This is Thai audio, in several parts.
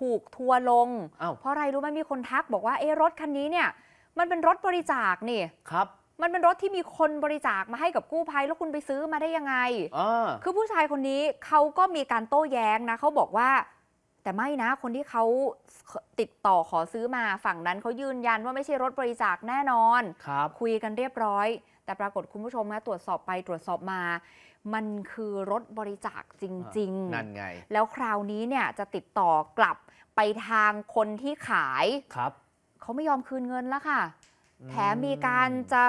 ถูกทัวลง เพราะอะไรรู้ไหมมีคนทักบอกว่าเอ๊รถคันนี้เนี่ยมันเป็นรถบริจาคนี่ครับมันเป็นรถที่มีคนบริจาคมาให้กับกู้ภัยแล้วคุณไปซื้อมาได้ยังไงคือผู้ชายคนนี้เขาก็มีการโต้แย้งนะเขาบอกว่าแต่ไม่นะคนที่เขาติดต่อขอซื้อมาฝั่งนั้น เขายืนยันว่าไม่ใช่รถบริจาคแน่นอนครับ คุยกันเรียบร้อย แต่ปรากฏคุณผู้ชมนะตรวจสอบไปตรวจสอบมา มันคือรถบริจาคจริง ๆ นั่นไง แล้วคราวนี้เนี่ยจะติดต่อกลับไปทางคนที่ขาย ครับ เขาไม่ยอมคืนเงินแล้วค่ะ แถมมีการจะ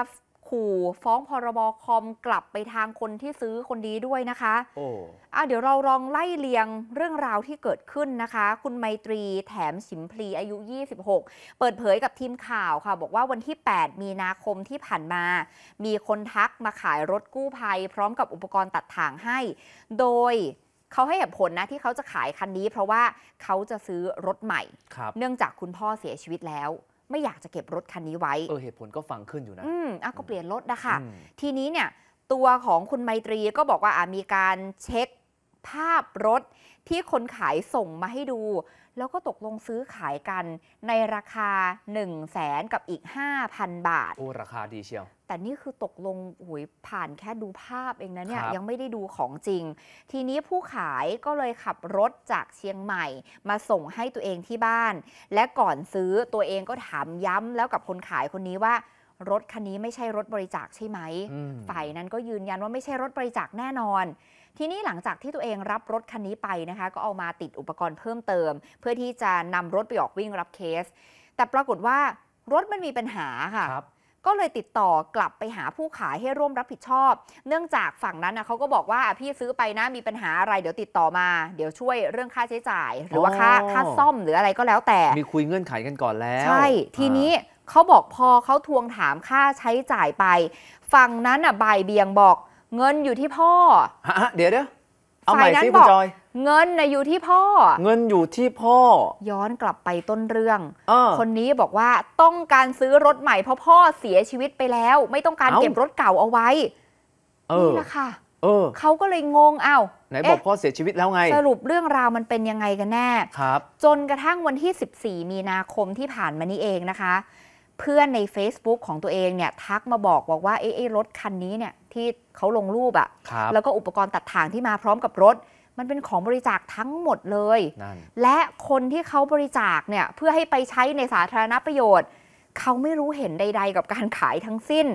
ขู่ฟ้องพรบคอมกลับไปทางคนที่ซื้อคนนี้ด้วยนะคะ โอ้อ่ะเดี๋ยวเราลองไล่เลียงเรื่องราวที่เกิดขึ้นนะคะ คุณไมตรีแถมฉิมพลีอายุ 26 เปิดเผยกับทีมข่าวค่ะ บอกว่าวันที่ 8 มีนาคมที่ผ่านมา มีคนทักมาขายรถกู้ภัยพร้อมกับอุปกรณ์ตัดถ่างให้ โดยเขาให้เหตุผลนะที่เขาจะขายคันนี้ เพราะว่าเขาจะซื้อรถใหม่ เนื่องจากคุณพ่อเสียชีวิตแล้วไม่อยากจะเก็บรถคันนี้ไว้ เออเหตุผลก็ฟังขึ้นอยู่นะ อืม อ่ะ ก็เปลี่ยนรถนะคะทีนี้เนี่ย ตัวของคุณไมตรีก็บอกว่า อ่มีการเช็คภาพรถที่คนขายส่งมาให้ดู แล้วก็ตกลงซื้อขายกันในราคา 1 0 0 0 0แสนกับอีก 5,000 บาทโอ้ราคาดีเชียว แต่นี่คือตกลงหุยผ่านแค่ดูภาพเองนะเนี่ยยังไม่ได้ดูของจริง ทีนี้ผู้ขายก็เลยขับรถจากเชียงใหม่ มาส่งให้ตัวเองที่บ้าน และก่อนซื้อตัวเองก็ถามย้ำ แล้วกับคนขายคนนี้ว่า รถคันนี้ไม่ใช่รถบริจาคใช่ไหมมฝ่ายนั้นก็ยืนยันว่าไม่ใช่รถบริจาคแน่นอนทีนี้หลังจากที่ตัวเองรับรถคันนี้ไปนะคะ ก็เอามาติดอุปกรณ์เพิ่มเติม เพื่อที่จะนำรถไปออกวิ่งรับเคส แต่ปรากฏว่า รถมันมีปัญหาค่ะก็เลยติดต่อกลับไปหาผู้ขายให้ร่วมรับผิดชอบ เนื่องจากฝั่งนั้นนะเขาก็บอกว่าพี่ซื้อไปนะมีปัญหาอะไร เดี๋ยวติดต่อมาเดี๋ยวช่วยเรื่องค่าใช้จ่าย หรือว่าค่าค่าซ่อมหรืออะไรก็แล้วแต่มีคุยเงื่อนไขกันก่อนแล้วใช่ทีนี้เขาบอกพอเขาทวงถามค่าใช้จ่ายไปฝั่งนั้นอ่ะบ่ายเบียงบอกเงินอยู่ที่พ่อเดี๋ยวเดี๋ยวเอาใหม่สิคุณจอยเงินนะอยู่ที่พ่อ เงินอยู่ที่พ่อ ย้อนกลับไปต้นเรื่องอคนนี้บอกว่าต้องการซื้อรถใหม่เพราะพ่อเสียชีวิตไปแล้ว ไม่ต้องการเก็บรถเก่าเอาไว้ นี่แหละค่ะเออเขาก็เลยงงเอา้าไหนบอกพ่อเสียชีวิตแล้วไง สรุปเรื่องราวมันเป็นยังไงกันแน่ ครับ จนกระทั่งวันที่ 14 มีนาคมที่ผ่านมานี้เองนะคะเพื่อนใน Facebook ของตัวเองเนี่ยทักมาบอกบอกว่าเอ๊ะรถคันนี้เนี่ยที่เขาลงรูปอะ่ะแล้วก็อุปกรณ์ตัดถางที่มาพร้อมกับรถ มันเป็นของบริจาคทั้งหมดเลย และคนที่เขาบริจาคเนี่ยเพื่อให้ไปใช้ในสาธารณประโยชน์เขาไม่รู้เห็นใดๆกับการขายทั้งสิ้น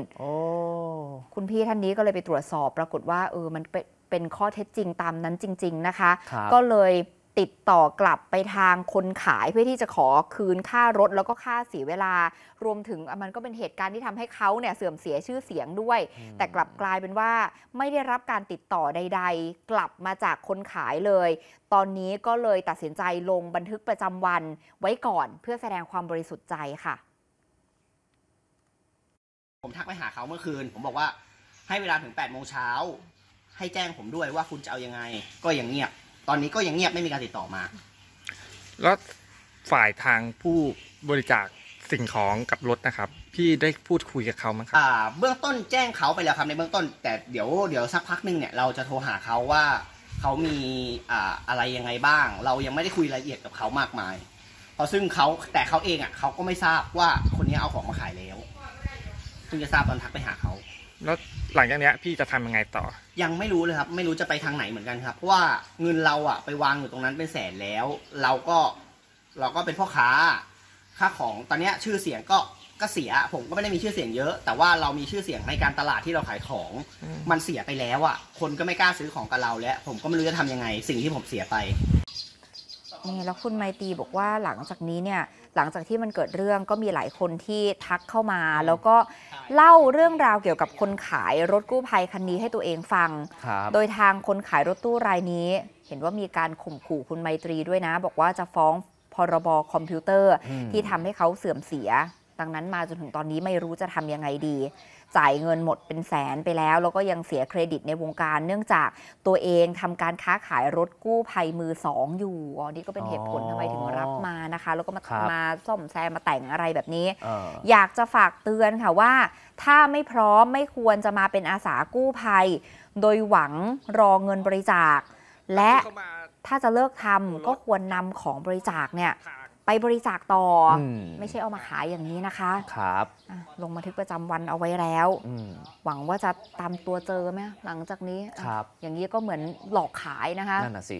คุณพี่ท่านนี้ก็เลยไปตรวจสอบปรากฏว่าเออมันเป็นข้อเท็จจริงตามนั้นจริงๆนะคะคก็เลยติดต่อกลับไปทางคนขายเพื่อที่จะขอคืนค่ารถแล้วก็ค่าเสียเวลา รวมถึงมันก็เป็นเหตุการณ์ที่ทำให้เขาเนี่ยเสื่อมเสียชื่อเสียงด้วย แต่กลับกลายเป็นว่าไม่ได้รับการติดต่อใด ๆ กลับมาจากคนขายเลย ตอนนี้ก็เลยตัดสินใจลงบันทึกประจำวันไว้ก่อนเพื่อแสดงความบริสุทธิ์ใจค่ะ ผมทักไปหาเขาเมื่อคืน ผมบอกว่าให้เวลาถึง8ปดโมงเช้าให้แจ้งผมด้วยว่าคุณจะเอายังไงก็ยังเงียบตอนนี้ก็ยังเงียบไม่มีการติดต่อมา แล้วฝ่ายทางผู้บริจาคสิ่งของกับรถนะครับพี่ได้พูดคุยกับเขาไหมครับเบื้องต้นแจ้งเขาไปแล้วครับในเบื้องต้น แต่เดี๋ยวเดี๋ยวสักพักหนึงเนี่ยเราจะโทรหาเขาว่าเขามีอ่าอะไรยังไงบ้าง เรายังไม่ได้คุยรายละเอียดกับเขามากมายเพราะซึ่งเขาแต่เขาเองอ่ะเขาก็ไม่ทราบว่าคนนี้เอาของมาขายแล้วคุณจะทราบตอนทักไปหาเขาแล้วหลังจากนี้ย พี่จะทำยังไงต่อ ยังไม่รู้เลยครับ ไม่รู้จะไปทางไหนเหมือนกันครับเพราะว่าเงินเราอะไปวางอยู่ตรงนั้นเป็นแสนแล้ว เราก็เราก็เป็นพ่อค้าค่าของ ตอนเนี้ยชื่อเสียงก็ก็เสีย ผมก็ไม่ได้มีชื่อเสียงเยอะ แต่ว่าเรามีชื่อเสียงในการตลาดที่เราขายของ มันเสียไปแล้วอะคนก็ไม่กล้าซื้อของกับเราแล้ว ผมก็ไม่รู้จะทำยังไง สิ่งที่ผมเสียไปนี่แล้วคุณไมตีบอกว่าหลังจากนี้เนี่ยหลังจากที่มันเกิดเรื่องก็มีหลายคนที่ทักเข้ามา แล้วก็เล่าเรื่องราวเกี่ยวกับคนขายรถกู้ภัยคันนี้ ให้ตัวเองฟัง โดยทางคนขายรถตู้รายนี้ เห็นว่ามีการข่มขู่คุณไมตรีด้วยนะ บอกว่าจะฟ้องพรบอคอมพิวเตอร์ที่ทำให้เขาเสื่อมเสียดังนั้นมาจนถึงตอนนี้ไม่รู้จะทำยังไงดี จ่ายเงินหมดเป็นแสนไปแล้ว แล้วก็ยังเสียเครดิตในวงการเนื่องจากตัวเองทำการค้าขายรถกู้ภัยมือสองอยู่อันนี่ก็เป็นเหตุผลทำไมถึงรับมานะคะ แล้วก็มามาซ่อมแซมมาแต่งอะไรแบบนี้ อยากจะฝากเตือนค่ะว่า ถ้าไม่พร้อมไม่ควรจะมาเป็นอาสากู้ภัย โดยหวังรอเงินบริจาค และถ้าจะเลิกทำก็ควรนำของบริจาคเนี่ยไปบริจาคต่ออมไม่ใช่เอามาขายอย่างนี้นะคะ ครับ ลงบันทึกประจำวันเอาไว้แล้ว หวังว่าจะตามตัวเจอไหมหลังจากนี้ครับ อย่างนี้ก็เหมือนหลอกขายนะคะ นั่นน่ะสิ